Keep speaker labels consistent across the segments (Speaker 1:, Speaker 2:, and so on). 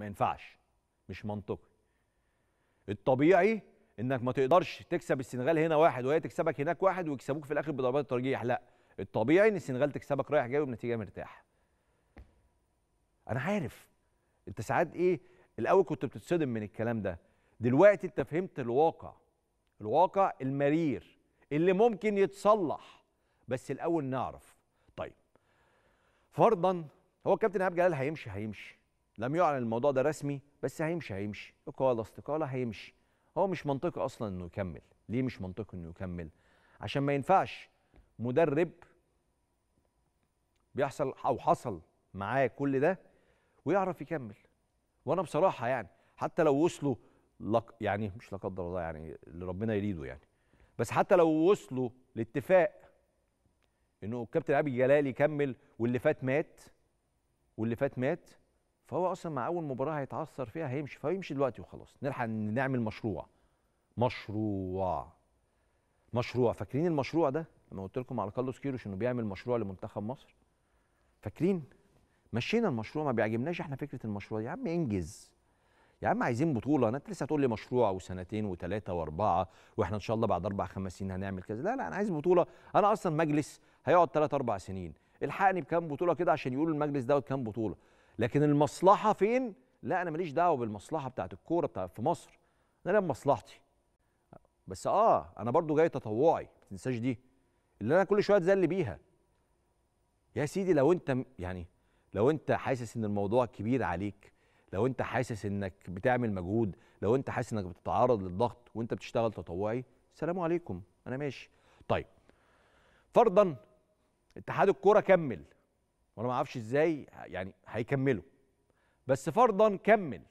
Speaker 1: ما ينفعش مش منطقي الطبيعي انك ما تقدرش تكسب السنغال هنا واحد وهي تكسبك هناك واحد ويكسبوك في الاخر بضربات الترجيح لا الطبيعي ان السنغال تكسبك رايح جاي وبنتيجه مرتاحه انا عارف انت ساعات ايه الاول كنت بتتصدم من الكلام ده دلوقتي انت فهمت الواقع الواقع المرير اللي ممكن يتصلح بس الاول نعرف طيب فرضا هو كابتن ايهاب جلال هيمشي هيمشي لم يعلن الموضوع ده رسمي بس هيمشي هيمشي اقاله استقاله هيمشي هو مش منطقي اصلا انه يكمل ليه مش منطقي انه يكمل عشان ما ينفعش مدرب بيحصل او حصل معاه كل ده ويعرف يكمل وانا بصراحه يعني حتى لو وصلوا لق يعني مش لا قدر الله يعني اللي ربنا يريده يعني بس حتى لو وصلوا لاتفاق انه كابتن ابي جلال يكمل واللي فات مات واللي فات مات فهو اصلا مع اول مباراه هيتعثر فيها هيمشي فيمشي دلوقتي وخلاص نلحق نعمل مشروع مشروع مشروع فاكرين المشروع ده لما قلت لكم على كارلوس كيروش انه بيعمل مشروع لمنتخب مصر فاكرين مشينا المشروع ما بيعجبناش احنا فكره المشروع يا عم انجز يا عم عايزين بطوله انا انت لسه هتقول لي مشروع وسنتين وثلاثه واربعه واحنا ان شاء الله بعد اربع خمس سنين هنعمل كذا لا لا انا عايز بطوله انا اصلا مجلس هيقعد ثلاث اربع سنين الحقني بكام بطوله كده عشان يقولوا المجلس دوت كام بطوله لكن المصلحه فين لا انا ماليش دعوه بالمصلحه بتاعت الكوره بتاعت في مصر انا لا مصلحتي بس اه انا برضو جاي تطوعي ما تنساش دي اللي انا كل شويه اتذل بيها يا سيدي لو انت يعني لو انت حاسس ان الموضوع كبير عليك لو انت حاسس انك بتعمل مجهود لو انت حاسس انك بتتعرض للضغط وانت بتشتغل تطوعي سلام عليكم انا ماشي طيب فرضا اتحاد الكوره كمل وانا ما اعرفش ازاي يعني هيكملوا بس فرضا كمل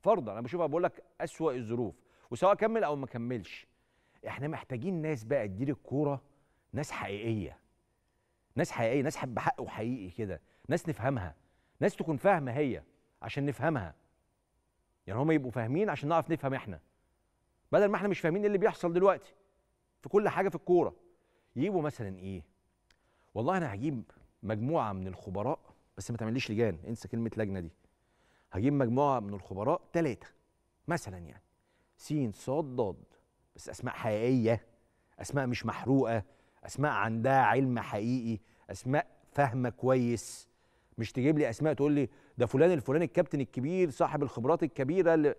Speaker 1: فرضا انا بشوفها بقول لك اسوا الظروف وسواء كمل او ما كملش احنا محتاجين ناس بقى تدير الكوره ناس حقيقيه ناس حقيقيه ناس بحق وحقيقي كده ناس نفهمها ناس تكون فاهمه هي عشان نفهمها يعني هم يبقوا فاهمين عشان نعرف نفهم احنا بدل ما احنا مش فاهمين ايه اللي بيحصل دلوقتي في كل حاجه في الكوره يجيبوا مثلا ايه والله انا هجيب مجموعه من الخبراء بس ما تعمليش لجان انسى كلمه لجنه دي هجيب مجموعه من الخبراء ثلاثه مثلا يعني سين صاد ضاد بس اسماء حقيقيه اسماء مش محروقه اسماء عندها علم حقيقي اسماء فاهمه كويس مش تجيب لي اسماء تقول لي ده فلان الفلاني الكابتن الكبير صاحب الخبرات الكبيره اللي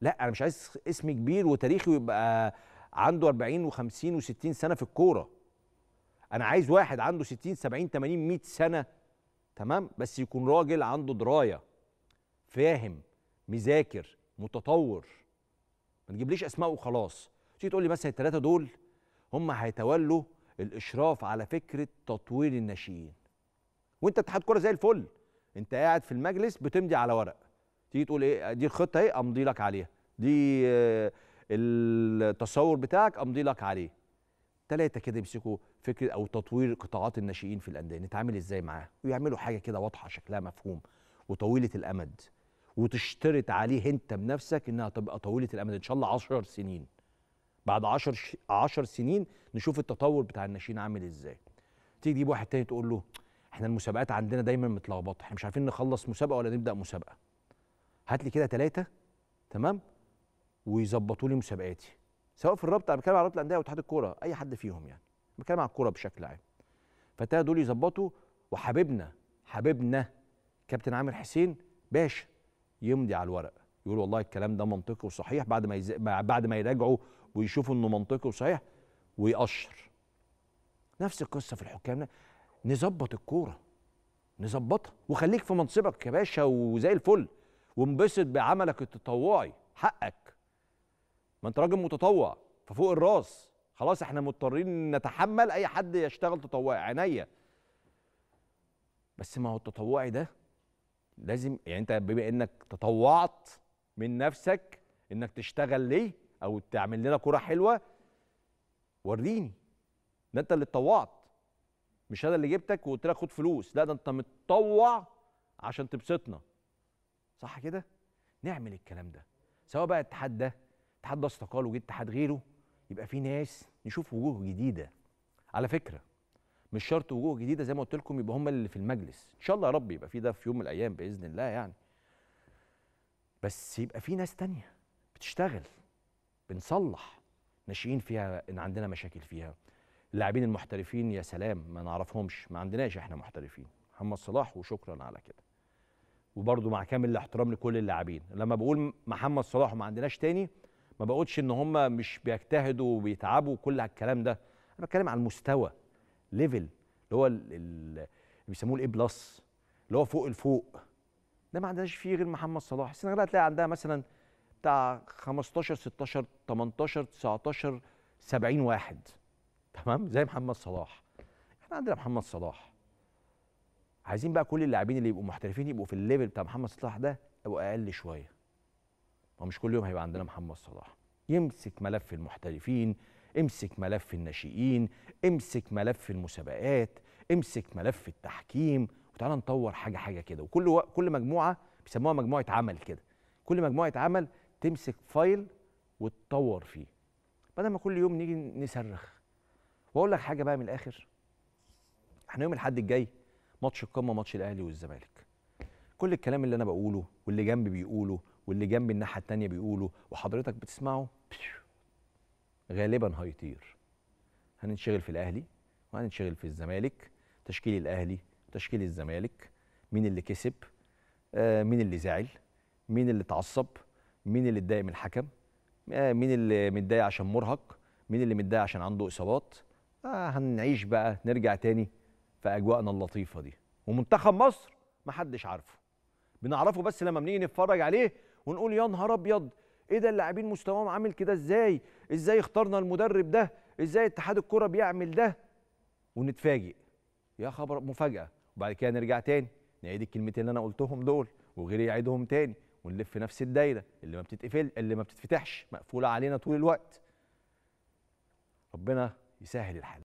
Speaker 1: لا انا مش عايز اسم كبير وتاريخي ويبقى عنده 40 و50 و60 سنه في الكوره انا عايز واحد عنده 60 70 80 100 سنه تمام بس يكون راجل عنده درايه فاهم مذاكر متطور ما تجيبليش اسماء وخلاص تيجي تقول لي مثلا الثلاثه دول هم هيتولوا الاشراف على فكره تطوير الناشئين وانت اتحاد كره زي الفل انت قاعد في المجلس بتمضي على ورق تيجي تقول ايه دي الخطه ايه امضي لك عليها دي آه، التصور بتاعك امضي لك عليه ثلاثه كده يمسكوا فكره او تطوير قطاعات الناشئين في الانديه نتعامل ازاي معاه ويعملوا حاجه كده واضحه شكلها مفهوم وطويله الامد وتشترط عليه انت بنفسك انها تبقى طويله الامد ان شاء الله 10 سنين بعد 10 10 سنين نشوف التطور بتاع الناشئين عامل ازاي تيجي تجيب واحد تاني تقول له احنا المسابقات عندنا دايما متلخبطه احنا مش عارفين نخلص مسابقه ولا نبدا مسابقه هات لي كده ثلاثه تمام ويظبطوا لي مسابقاتي سواء في الرابطه انا بتكلم على رابطه الانديه واتحاد الكوره اي حد فيهم يعني بتكلم على الكوره بشكل عام فتاه دول يظبطوا وحبيبنا حبيبنا كابتن عامر حسين باشا يمضي على الورق يقول والله الكلام ده منطقي وصحيح بعد ما يز... بعد ما يراجعوا ويشوفوا انه منطقي وصحيح ويقشر نفس القصه في الحكام نظبط الكوره نظبطها وخليك في منصبك يا باشا وزي الفل وانبسط بعملك التطوعي حقك ما انت راجل متطوع ففوق الراس خلاص احنا مضطرين نتحمل اي حد يشتغل تطوعي عينيا بس ما هو التطوعي ده لازم يعني انت بما انك تطوعت من نفسك انك تشتغل ليه او تعمل لنا كوره حلوه وريني ده انت اللي اتطوعت مش انا اللي جبتك وقلت لك خد فلوس لا ده انت متطوع عشان تبسطنا صح كده نعمل الكلام ده سواء بقى اتحاد ده الاتحاد ده استقال وجه اتحاد غيره يبقى في ناس نشوف وجوه جديده على فكره مش شرط وجوه جديده زي ما قلت لكم يبقى هم اللي في المجلس ان شاء الله يا رب يبقى في ده في يوم من الايام باذن الله يعني بس يبقى في ناس تانية بتشتغل بنصلح ناشئين فيها ان عندنا مشاكل فيها اللاعبين المحترفين يا سلام ما نعرفهمش ما عندناش احنا محترفين محمد صلاح وشكرا على كده وبرضه مع كامل الاحترام لكل اللاعبين لما بقول محمد صلاح وما عندناش تاني ما بقولش ان هم مش بيجتهدوا وبيتعبوا وكل الكلام ده انا بتكلم على المستوى ليفل اللي هو اللي بيسموه الاي بلس اللي هو فوق الفوق ده ما عندناش فيه غير محمد صلاح السنغال هتلاقي عندها مثلا بتاع 15 16 18 19 70 واحد تمام زي محمد صلاح احنا عندنا محمد صلاح عايزين بقى كل اللاعبين اللي يبقوا محترفين يبقوا في الليفل بتاع محمد صلاح ده يبقوا اقل شويه ما مش كل يوم هيبقى عندنا محمد صلاح يمسك ملف المحترفين امسك ملف الناشئين امسك ملف المسابقات امسك ملف التحكيم وتعالى نطور حاجه حاجه كده وكل و... كل مجموعه بيسموها مجموعه عمل كده كل مجموعه عمل تمسك فايل وتطور فيه بدل ما كل يوم نيجي نصرخ واقول لك حاجه بقى من الاخر احنا يوم الاحد الجاي ماتش القمه ماتش الاهلي والزمالك كل الكلام اللي انا بقوله واللي جنبي بيقوله واللي جنبي الناحيه الثانيه بيقولوا وحضرتك بتسمعه غالبا هيطير هننشغل في الاهلي وهننشغل في الزمالك تشكيل الاهلي تشكيل الزمالك مين اللي كسب آه مين اللي زعل مين اللي اتعصب مين اللي اتضايق من الحكم آه مين اللي متضايق عشان مرهق مين اللي متضايق عشان عنده اصابات آه هنعيش بقى نرجع تاني في اجواءنا اللطيفه دي ومنتخب مصر محدش عارفه بنعرفه بس لما بنيجي نتفرج عليه ونقول يا نهار ابيض ايه ده اللاعبين مستواهم عامل كده ازاي ازاي اخترنا المدرب ده ازاي اتحاد الكره بيعمل ده ونتفاجئ يا خبر مفاجاه وبعد كده نرجع تاني نعيد الكلمتين اللي انا قلتهم دول وغيري يعيدهم تاني ونلف نفس الدايره اللي ما بتتقفل اللي ما بتتفتحش مقفوله علينا طول الوقت ربنا يسهل الحال